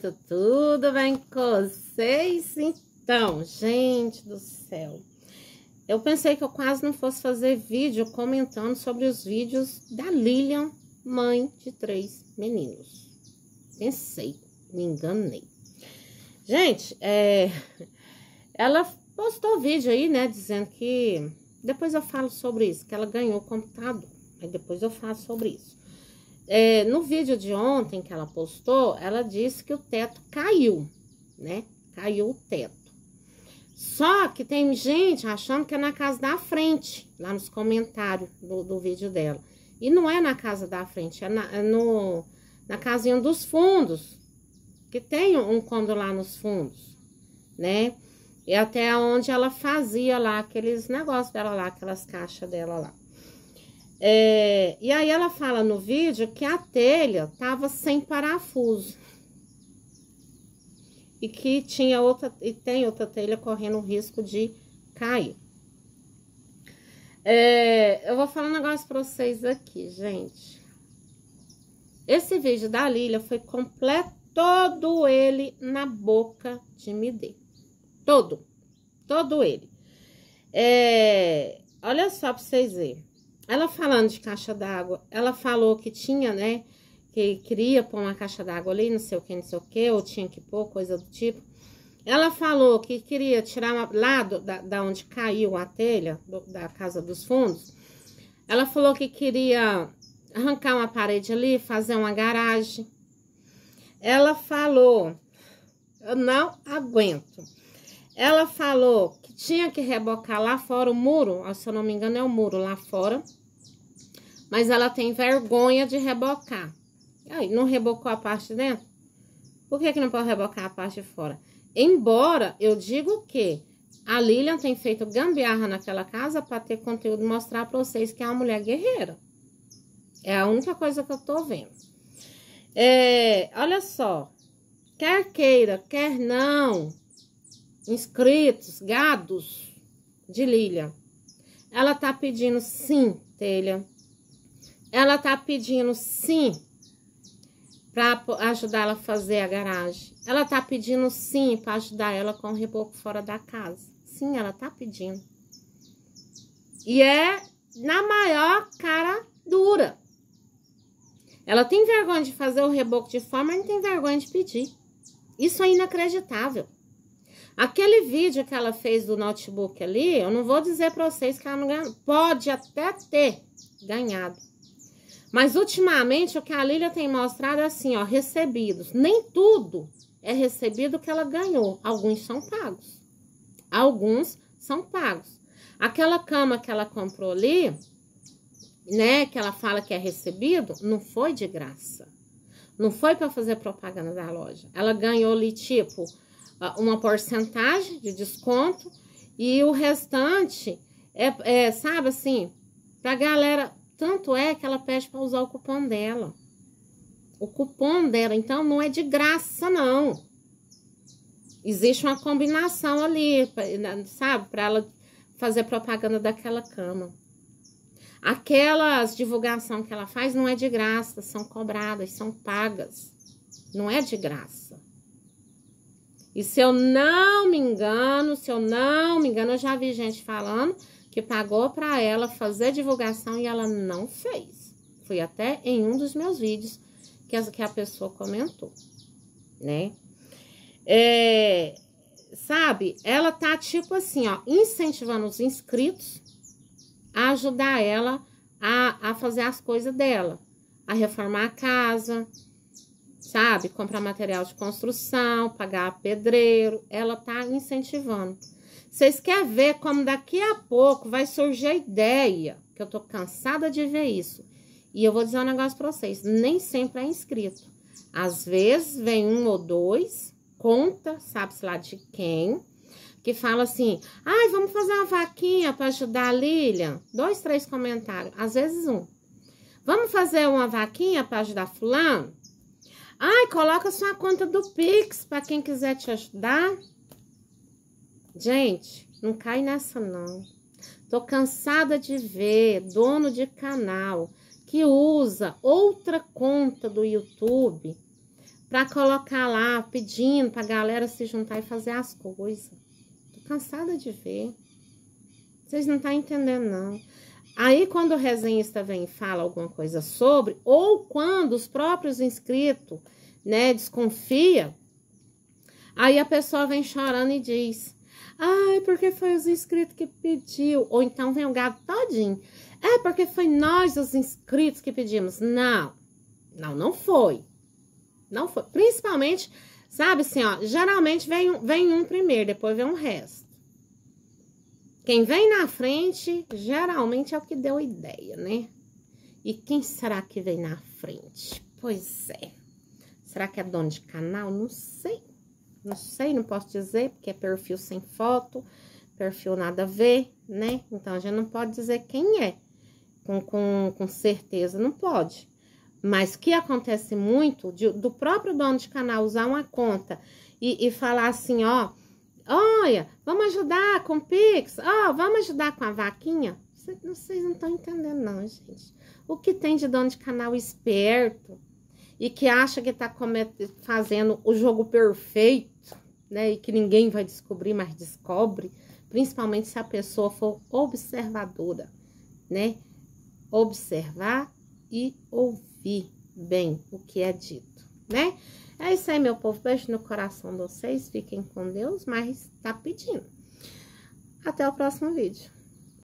Santo, tudo bem com vocês? Então, gente do céu, eu pensei que eu quase não fosse fazer vídeo comentando sobre os vídeos da Lilian, mãe de três meninos. Pensei, me enganei. Gente, é, ela postou vídeo aí, né, dizendo que... Depois eu falo sobre isso, que ela ganhou o computador, mas depois eu falo sobre isso. É, no vídeo de ontem que ela postou, ela disse que o teto caiu, né? Caiu o teto. Só que tem gente achando que é na casa da frente, lá nos comentários do, do vídeo dela. E não é na casa da frente, é na, é no, na casinha dos fundos, que tem um condo lá nos fundos, né? E até onde ela fazia lá aqueles negócios dela lá, aquelas caixas dela lá. É, e aí ela fala no vídeo que a telha tava sem parafuso e que tinha outra e tem outra telha correndo o risco de cair. É, eu vou falar um negócio para vocês aqui, gente. Esse vídeo da Lilia foi completo todo ele na boca de Midê. Todo. Todo ele. É, olha só para vocês verem. Ela falando de caixa d'água, ela falou que tinha, né? Que queria pôr uma caixa d'água ali, não sei o que, não sei o que, ou tinha que pôr, coisa do tipo. Ela falou que queria tirar uma, lá do, da, da, onde caiu a telha, do, da casa dos fundos. Ela falou que queria arrancar uma parede ali, fazer uma garagem. Ela falou, eu não aguento. Ela falou que tinha que rebocar lá fora o muro, se eu não me engano é o muro lá fora mas ela tem vergonha de rebocar. Aí, não rebocou a parte dentro? Por que, que não pode rebocar a parte fora? Embora eu digo que a Lilian tem feito gambiarra naquela casa para ter conteúdo mostrar para vocês que é uma mulher guerreira. É a única coisa que eu tô vendo. É, olha só. Quer queira, quer não, inscritos, gados de Lilian. Ela tá pedindo sim, telha. Ela tá pedindo sim para ajudar ela a fazer a garagem. Ela tá pedindo sim para ajudar ela com o reboco fora da casa. Sim, ela tá pedindo. E é na maior cara dura. Ela tem vergonha de fazer o reboco de forma, mas não tem vergonha de pedir. Isso é inacreditável. Aquele vídeo que ela fez do notebook ali, eu não vou dizer para vocês que ela não ganhou. Pode até ter ganhado. Mas ultimamente o que a Lília tem mostrado é assim, ó, recebidos. Nem tudo é recebido que ela ganhou. Alguns são pagos. Alguns são pagos. Aquela cama que ela comprou ali, né, que ela fala que é recebido, não foi de graça. Não foi para fazer propaganda da loja. Ela ganhou ali tipo ah, uma porcentagem de desconto e o restante é, é sabe assim, pra galera tanto é que ela pede para usar o cupom dela. O cupom dela, então, não é de graça, não. Existe uma combinação ali, sabe? Para ela fazer propaganda daquela cama. Aquelas divulgação que ela faz não é de graça, são cobradas, são pagas. Não é de graça. E se eu não me engano, se eu não me engano, eu já vi gente falando que pagou para ela fazer divulgação e ela não fez. Foi até em um dos meus vídeos que a, que a pessoa comentou, né? É, sabe, ela tá tipo assim, ó, incentivando os inscritos a ajudar ela a, a fazer as coisas dela, a reformar a casa, sabe, comprar material de construção, pagar pedreiro, ela tá incentivando. Vocês querem ver como daqui a pouco vai surgir a ideia, que eu tô cansada de ver isso. E eu vou dizer um negócio pra vocês, nem sempre é inscrito. Às vezes vem um ou dois, conta, sabe-se lá de quem, que fala assim, ai, vamos fazer uma vaquinha para ajudar a Lilian. Dois, três comentários, às vezes um. Vamos fazer uma vaquinha para ajudar fulano? Ai, coloca sua conta do Pix para quem quiser te ajudar. Gente, não cai nessa não. Tô cansada de ver dono de canal que usa outra conta do YouTube para colocar lá pedindo para a galera se juntar e fazer as coisas. Tô cansada de ver. Vocês não estão tá entendendo não. Aí quando o resenhista vem e fala alguma coisa sobre, ou quando os próprios inscritos, né, desconfia, aí a pessoa vem chorando e diz: Ai, porque foi os inscritos que pediu. Ou então vem o gado todinho. É porque foi nós, os inscritos, que pedimos. Não, não, não foi. Não foi. Principalmente, sabe assim, ó. Geralmente vem, vem um primeiro, depois vem o resto. Quem vem na frente, geralmente é o que deu a ideia, né? E quem será que vem na frente? Pois é. Será que é dono de canal? Não sei não sei, não posso dizer, porque é perfil sem foto, perfil nada a ver, né? Então, a gente não pode dizer quem é, com, com, com certeza, não pode. Mas que acontece muito de, do próprio dono de canal usar uma conta e, e falar assim, ó, olha, vamos ajudar com Pix, ó, vamos ajudar com a vaquinha. Vocês não estão entendendo, não, gente. O que tem de dono de canal esperto e que acha que está fazendo o jogo perfeito, né? E que ninguém vai descobrir, mas descobre, principalmente se a pessoa for observadora, né? Observar e ouvir bem o que é dito, né? É isso aí, meu povo. Beijo no coração de vocês. Fiquem com Deus, mas tá pedindo. Até o próximo vídeo.